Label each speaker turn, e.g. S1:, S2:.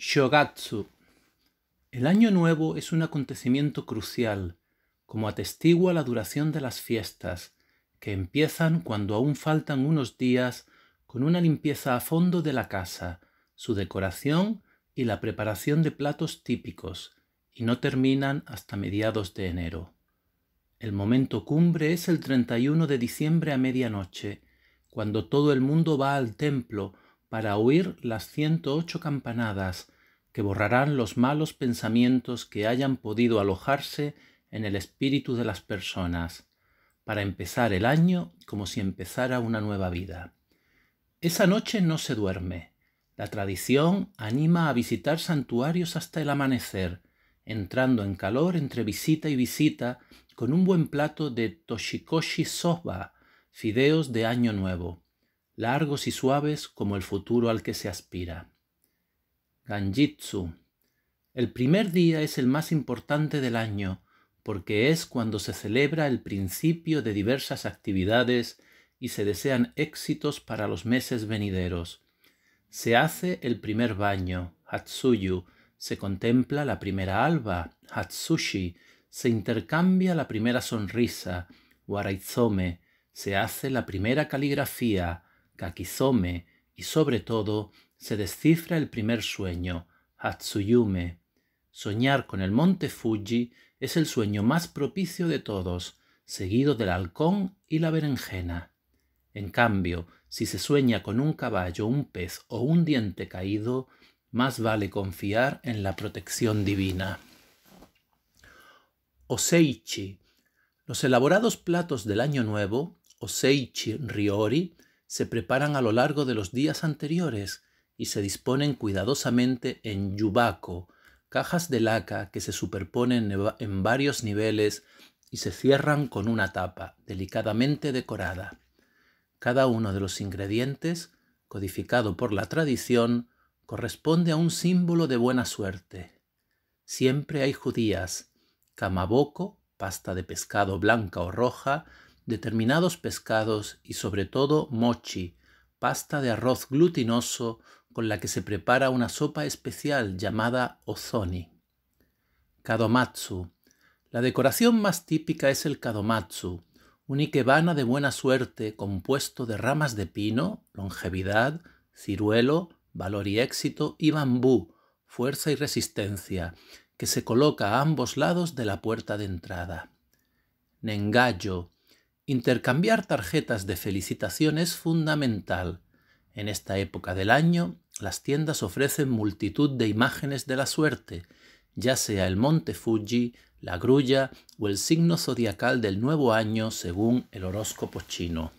S1: Shogatsu. El año nuevo es un acontecimiento crucial, como atestigua la duración de las fiestas, que empiezan cuando aún faltan unos días con una limpieza a fondo de la casa, su decoración y la preparación de platos típicos, y no terminan hasta mediados de enero. El momento cumbre es el 31 de diciembre a medianoche, cuando todo el mundo va al templo para oír las ciento ocho campanadas que borrarán los malos pensamientos que hayan podido alojarse en el espíritu de las personas, para empezar el año como si empezara una nueva vida. Esa noche no se duerme. La tradición anima a visitar santuarios hasta el amanecer, entrando en calor entre visita y visita con un buen plato de toshikoshi soba, fideos de año nuevo largos y suaves como el futuro al que se aspira. Ganjitsu. El primer día es el más importante del año, porque es cuando se celebra el principio de diversas actividades y se desean éxitos para los meses venideros. Se hace el primer baño, Hatsuyu, se contempla la primera alba, Hatsushi, se intercambia la primera sonrisa, Waraizome, se hace la primera caligrafía, Kakizome, y sobre todo se descifra el primer sueño, Hatsuyume. Soñar con el monte Fuji es el sueño más propicio de todos, seguido del halcón y la berenjena. En cambio, si se sueña con un caballo, un pez o un diente caído, más vale confiar en la protección divina. Oseichi. Los elaborados platos del Año Nuevo, Oseichi Ryori, se preparan a lo largo de los días anteriores y se disponen cuidadosamente en yubaco, cajas de laca que se superponen en varios niveles y se cierran con una tapa delicadamente decorada. Cada uno de los ingredientes, codificado por la tradición, corresponde a un símbolo de buena suerte. Siempre hay judías, camaboco, pasta de pescado blanca o roja, determinados pescados y sobre todo mochi, pasta de arroz glutinoso con la que se prepara una sopa especial llamada ozoni. Kadomatsu. La decoración más típica es el kadomatsu, un ikebana de buena suerte compuesto de ramas de pino, longevidad, ciruelo, valor y éxito y bambú, fuerza y resistencia, que se coloca a ambos lados de la puerta de entrada. Nengayo Intercambiar tarjetas de felicitación es fundamental. En esta época del año, las tiendas ofrecen multitud de imágenes de la suerte, ya sea el monte Fuji, la grulla o el signo zodiacal del nuevo año según el horóscopo chino.